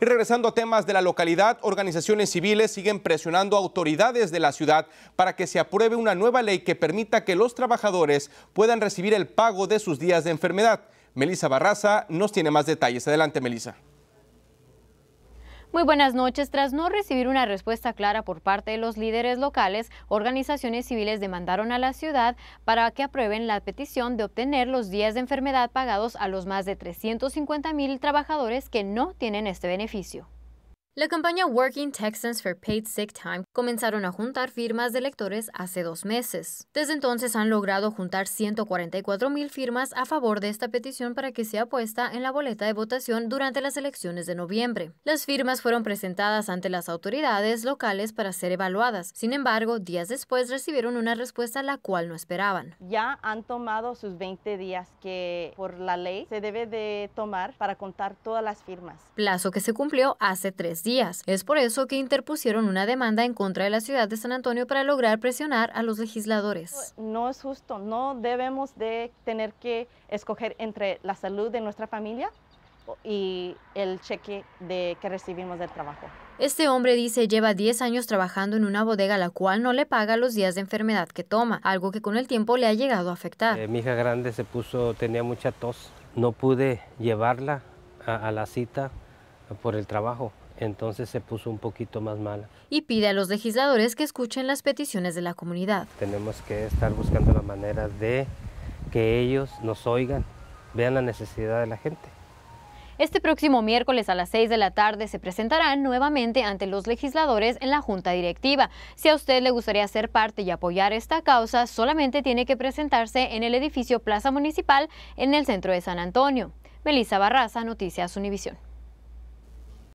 Y regresando a temas de la localidad, organizaciones civiles siguen presionando a autoridades de la ciudad para que se apruebe una nueva ley que permita que los trabajadores puedan recibir el pago de sus días de enfermedad. Melissa Barraza nos tiene más detalles. Adelante, Melissa. Muy buenas noches. Tras no recibir una respuesta clara por parte de los líderes locales, organizaciones civiles demandaron a la ciudad para que aprueben la petición de obtener los días de enfermedad pagados a los más de 350 mil trabajadores que no tienen este beneficio. La campaña Working Texans for Paid Sick Time comenzaron a juntar firmas de electores hace dos meses. Desde entonces han logrado juntar 144 mil firmas a favor de esta petición para que sea puesta en la boleta de votación durante las elecciones de noviembre. Las firmas fueron presentadas ante las autoridades locales para ser evaluadas. Sin embargo, días después recibieron una respuesta la cual no esperaban. Ya han tomado sus 20 días que por la ley se debe de tomar para contar todas las firmas. Plazo que se cumplió hace tres días. Es por eso que interpusieron una demanda en contra de la ciudad de San Antonio para lograr presionar a los legisladores. Pues, no es justo, no debemos de tener que escoger entre la salud de nuestra familia y el cheque de que recibimos del trabajo. Este hombre dice lleva 10 años trabajando en una bodega la cual no le paga los días de enfermedad que toma, algo que con el tiempo le ha llegado a afectar. Eh, mi hija grande se puso, tenía mucha tos, no pude llevarla a, a la cita por el trabajo. Entonces se puso un poquito más mala. Y pide a los legisladores que escuchen las peticiones de la comunidad. Tenemos que estar buscando la manera de que ellos nos oigan, vean la necesidad de la gente. Este próximo miércoles a las 6 de la tarde se presentarán nuevamente ante los legisladores en la Junta Directiva. Si a usted le gustaría ser parte y apoyar esta causa, solamente tiene que presentarse en el edificio Plaza Municipal en el centro de San Antonio. Melissa Barraza, Noticias Univisión.